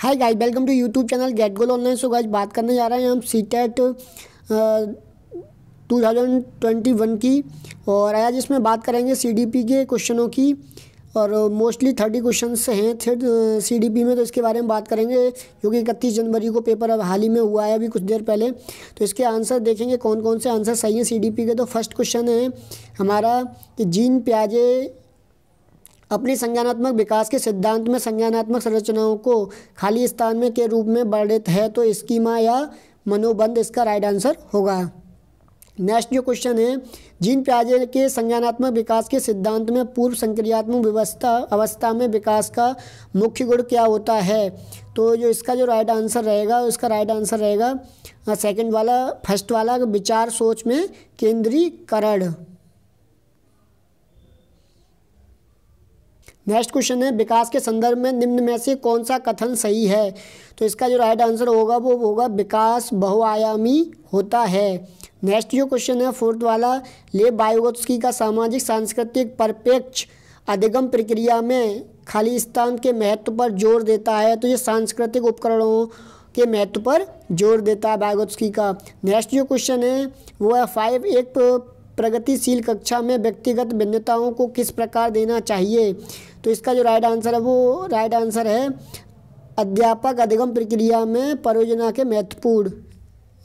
hi guys welcome to YouTube channel get goal online so guys बात करने जा रहे हैं हम CTET two thousand twenty one की और आज इसमें बात करेंगे सी डी पी के क्वेश्चनों की और मोस्टली थर्टी क्वेश्चन हैं थर्ड सी डी पी में तो इसके बारे में बात करेंगे क्योंकि इकतीस जनवरी को पेपर अब हाल ही में हुआ है अभी कुछ देर पहले तो इसके आंसर देखेंगे कौन कौन से आंसर सही हैं सी डी पी के तो फर्स्ट क्वेश्चन है हमारा कि जीन प्याजे अपनी संज्ञानात्मक विकास के सिद्धांत में संज्ञानात्मक संरचनाओं को खाली स्थान में के रूप में वर्णित है तो स्कीमा या मनोबंध इसका राइट आंसर होगा नेक्स्ट जो क्वेश्चन है जीन प्याजे के संज्ञानात्मक विकास के सिद्धांत में पूर्व संक्रियात्मक व्यवस्था अवस्था में विकास का मुख्य गुण क्या होता है तो जो इसका जो राइट आंसर रहेगा उसका राइट आंसर रहेगा सेकंड वाला फर्स्ट वाला विचार सोच में केंद्रीकरण नेक्स्ट क्वेश्चन है विकास के संदर्भ में निम्न में से कौन सा कथन सही है तो इसका जो राइट आंसर होगा वो होगा विकास बहुआयामी होता है नेक्स्ट जो क्वेश्चन है फोर्थ वाला ले बायोगी का सामाजिक सांस्कृतिक परिपेक्ष अधिगम प्रक्रिया में खाली स्थान के महत्व पर जोर देता है तो ये सांस्कृतिक उपकरणों के महत्व पर जोर देता है बायोगी का नेक्स्ट जो क्वेश्चन है वो है फाइव एक प्रगतिशील कक्षा में व्यक्तिगत भिन्नताओं को किस प्रकार देना चाहिए तो इसका जो राइट आंसर है वो राइट आंसर है अध्यापक अधिगम प्रक्रिया में परियोजना के महत्वपूर्ण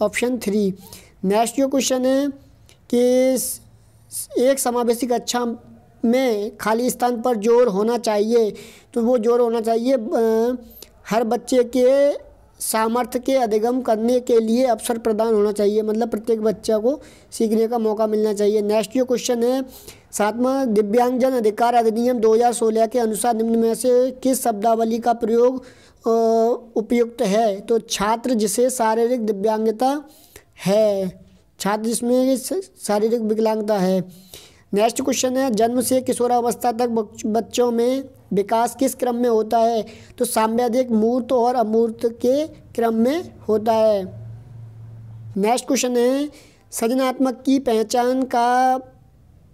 ऑप्शन थ्री नेक्स्ट जो क्वेश्चन है कि एक समावेशी कक्षा में खाली स्थान पर जोर होना चाहिए तो वो जोर होना चाहिए हर बच्चे के सामर्थ्य के अधिगम करने के लिए अवसर प्रदान होना चाहिए मतलब प्रत्येक बच्चा को सीखने का मौका मिलना चाहिए नेक्स्ट जो क्वेश्चन है सातवां दिव्यांगजन अधिकार अधिनियम 2016 के अनुसार निम्न में से किस शब्दावली का प्रयोग उपयुक्त है तो छात्र जिसे शारीरिक दिव्यांगता है छात्र जिसमें शारीरिक विकलांगता है नेक्स्ट क्वेश्चन है जन्म से किशोरावस्था तक बच्चों में विकास किस क्रम में होता है तो साम्वेदिक मूर्त और अमूर्त के क्रम में होता है नेक्स्ट क्वेश्चन है सृजनात्मक की पहचान का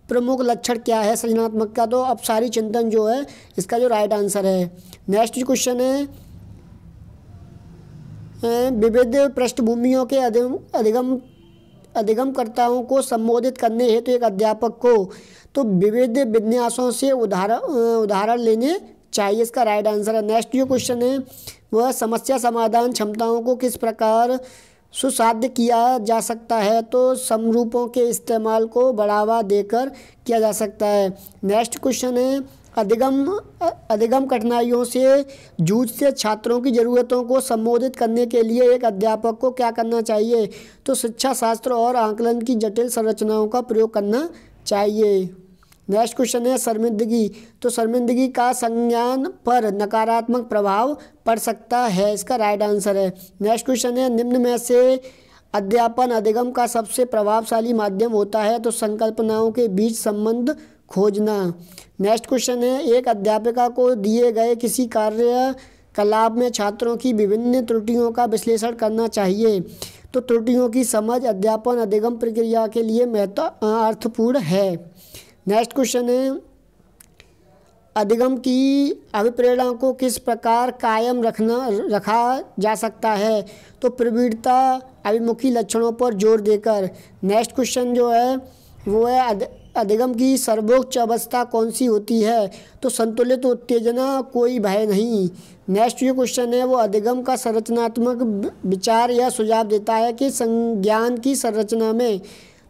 प्रमुख लक्षण क्या है सृजनात्मक का तो अब सारी चिंतन जो है इसका जो राइट आंसर है नेक्स्ट क्वेश्चन है विविध पृष्ठभूमियों के अधिगम अधिगमकर्ताओं को संबोधित करने हेतु तो एक अध्यापक को तो विविध विन्यासों से उदाहरण उदाहरण लेने चाहिए इसका राइट आंसर है नेक्स्ट जो क्वेश्चन है वह समस्या समाधान क्षमताओं को किस प्रकार सुसाध्य किया जा सकता है तो समरूपों के इस्तेमाल को बढ़ावा देकर किया जा सकता है नेक्स्ट क्वेश्चन है अधिगम अधिगम कठिनाइयों से जूझते छात्रों की ज़रूरतों को संबोधित करने के लिए एक अध्यापक को क्या करना चाहिए तो शिक्षा शास्त्र और आंकलन की जटिल संरचनाओं का प्रयोग करना चाहिए नेक्स्ट क्वेश्चन है शर्मिंदगी तो शर्मिंदगी का संज्ञान पर नकारात्मक प्रभाव पड़ सकता है इसका राइट आंसर है नेक्स्ट क्वेश्चन है निम्न में से अध्यापन अधिगम का सबसे प्रभावशाली माध्यम होता है तो संकल्पनाओं के बीच संबंध खोजना नेक्स्ट क्वेश्चन है एक अध्यापिका को दिए गए किसी कार्य कलाप में छात्रों की विभिन्न त्रुटियों का विश्लेषण करना चाहिए तो त्रुटियों की समझ अध्यापन अधिगम प्रक्रिया के लिए महत्व अर्थपूर्ण है नेक्स्ट क्वेश्चन है अधिगम की अभिप्रेरणा को किस प्रकार कायम रखना रखा जा सकता है तो प्रवीणता अभिमुखी लक्षणों पर जोर देकर नेक्स्ट क्वेश्चन जो है वो है अधिगम की सर्वोच्च अवस्था कौन सी होती है तो संतुलित उत्तेजना कोई भय नहीं नेक्स्ट जो क्वेश्चन है वो अधिगम का संरचनात्मक विचार या सुझाव देता है कि संज्ञान की संरचना में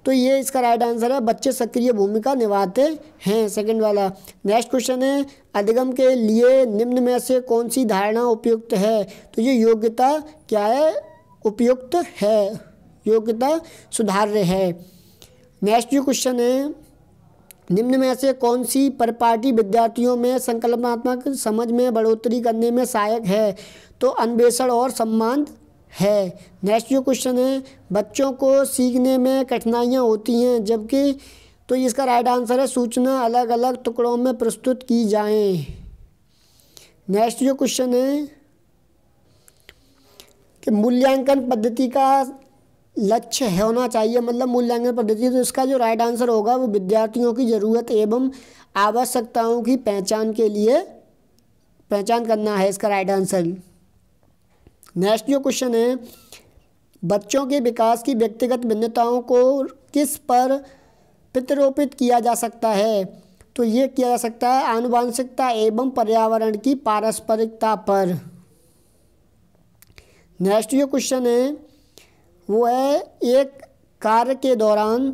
तो ये इसका राइट आंसर है बच्चे सक्रिय भूमिका निभाते हैं सेकंड वाला नेक्स्ट क्वेश्चन है अधिगम के लिए निम्न में से कौन सी धारणा उपयुक्त है तो ये योग्यता क्या है उपयुक्त है योग्यता सुधार्य है नेक्स्ट जो क्वेश्चन है निम्न में से कौन सी परपाटी विद्यार्थियों में संकल्पनात्मक समझ में बढ़ोतरी करने में सहायक है तो अन्वेषण और सम्मान है नेक्स्ट जो क्वेश्चन है बच्चों को सीखने में कठिनाइयाँ होती हैं जबकि तो इसका राइट आंसर है सूचना अलग अलग टुकड़ों में प्रस्तुत की जाए नेक्स्ट जो क्वेश्चन है कि मूल्यांकन पद्धति का लक्ष्य होना चाहिए मतलब मूल्यांकन पद्धति तो इसका जो राइट आंसर होगा वो विद्यार्थियों की ज़रूरत एवं आवश्यकताओं की पहचान के लिए पहचान करना है इसका राइट आंसर नेक्स्ट जो क्वेश्चन है बच्चों के विकास की व्यक्तिगत भिन्नताओं को किस पर प्रतिरोपित किया जा सकता है तो ये किया जा सकता है आनुवांशिकता एवं पर्यावरण की पारस्परिकता पर नेक्स्ट जो क्वेश्चन है वो है एक कार्य के दौरान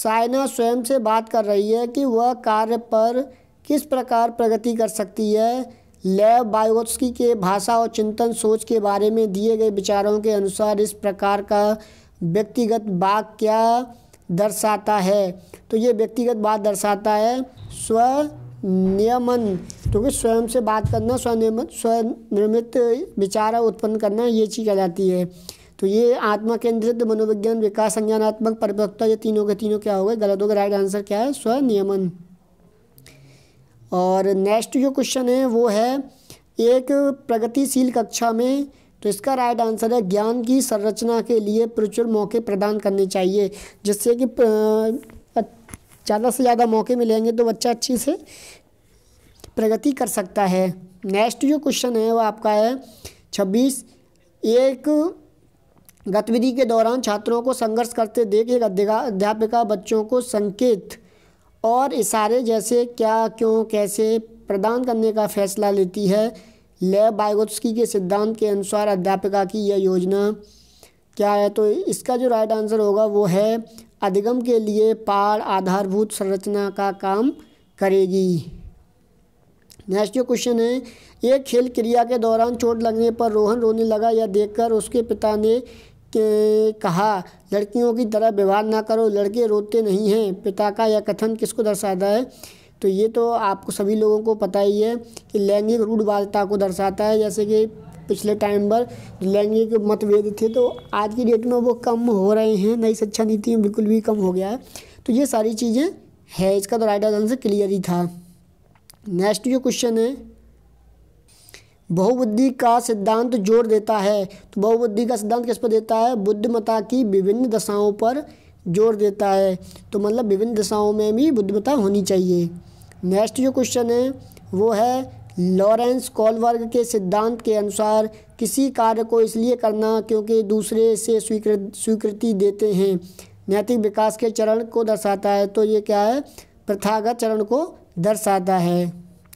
साइना स्वयं से बात कर रही है कि वह कार्य पर किस प्रकार प्रगति कर सकती है लेव बायोस्की के भाषा और चिंतन सोच के बारे में दिए गए विचारों के अनुसार इस प्रकार का व्यक्तिगत बाग क्या दर्शाता है तो ये व्यक्तिगत बात दर्शाता है स्व नियमन क्योंकि तो स्वयं से बात करना स्वनियमन स्वनिर्मित विचार उत्पन्न करना ये चीज़ आ जाती है तो ये आत्मा केंद्रित मनोविज्ञान विकास संज्ञानात्मक परिपक्वता ये तीनों के तीनों क्या हो गए गलत हो गए राइट आंसर क्या है स्वनियमन और नेक्स्ट जो क्वेश्चन है वो है एक प्रगतिशील कक्षा में तो इसका राइट आंसर है ज्ञान की संरचना के लिए प्रचुर मौके प्रदान करने चाहिए जिससे कि ज़्यादा से ज़्यादा मौके मिलेंगे तो बच्चा अच्छे से प्रगति कर सकता है नेक्स्ट जो क्वेश्चन है वो आपका है छब्बीस एक गतिविधि के दौरान छात्रों को संघर्ष करते देख एक अध्यापिका बच्चों को संकेत और इशारे जैसे क्या क्यों कैसे प्रदान करने का फैसला लेती है लेब बायगोत्स्की के सिद्धांत के अनुसार अध्यापिका की यह योजना क्या है तो इसका जो राइट आंसर होगा वो है अधिगम के लिए पार आधारभूत संरचना का काम करेगी नेक्स्ट जो क्वेश्चन है एक खेल क्रिया के दौरान चोट लगने पर रोहन रोने लगा या देखकर उसके पिता ने के कहा लड़कियों की तरह व्यवहार ना करो लड़के रोते नहीं हैं पिता का यह कथन किसको दर्शाता है तो ये तो आपको सभी लोगों को पता ही है कि लैंगिक रूढ़वादता को दर्शाता है जैसे कि पिछले टाइम पर लैंगिक मतभेद थे तो आज की डेट में वो कम हो रहे हैं नई शिक्षा नीति में बिल्कुल भी कम हो गया है तो ये सारी चीज़ें है इसका तो राइट आंसर क्लियर ही था नेक्स्ट जो क्वेश्चन है बहुबुद्धि का सिद्धांत जोर देता है तो बहुबुद्धि का सिद्धांत किस पर देता है बुद्धिमता की विभिन्न दशाओं पर जोर देता है तो मतलब विभिन्न दशाओं में भी बुद्धिमता होनी चाहिए नेक्स्ट जो क्वेश्चन है वो है लॉरेंस कॉलवर्ग के सिद्धांत के अनुसार किसी कार्य को इसलिए करना क्योंकि दूसरे से स्वीकृत स्वीकृति देते हैं नैतिक विकास के चरण को दर्शाता है तो ये क्या है प्रथागत चरण को दर्शाता है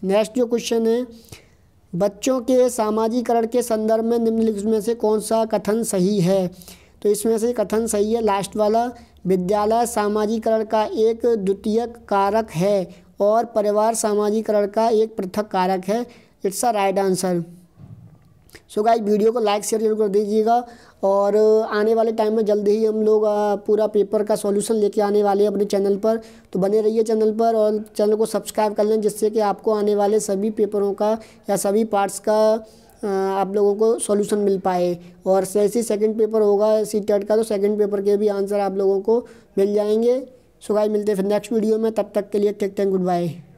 नेक्स्ट जो क्वेश्चन है बच्चों के सामाजिकरण के संदर्भ में निम्नलिखित में से कौन सा कथन सही है तो इसमें से कथन सही है लास्ट वाला विद्यालय सामाजिकरण का एक द्वितीय कारक है और परिवार सामाजिकरण का एक पृथक कारक है it's a right answer so so guys video को लाइक शेयर जरूर कर दीजिएगा और आने वाले टाइम में जल्दी ही हम लोग पूरा पेपर का सॉल्यूशन लेके आने वाले हैं अपने चैनल पर तो बने रहिए चैनल पर और चैनल को सब्सक्राइब कर लें जिससे कि आपको आने वाले सभी पेपरों का या सभी पार्ट्स का आप लोगों को सॉल्यूशन मिल पाए और जैसे सेकंड पेपर होगा सी टेट का तो सेकंड पेपर के भी आंसर आप लोगों को मिल जाएंगे सो गाइज मिलते हैं फिर नेक्स्ट वीडियो में तब तक के लिए टेक टेक गुड बाय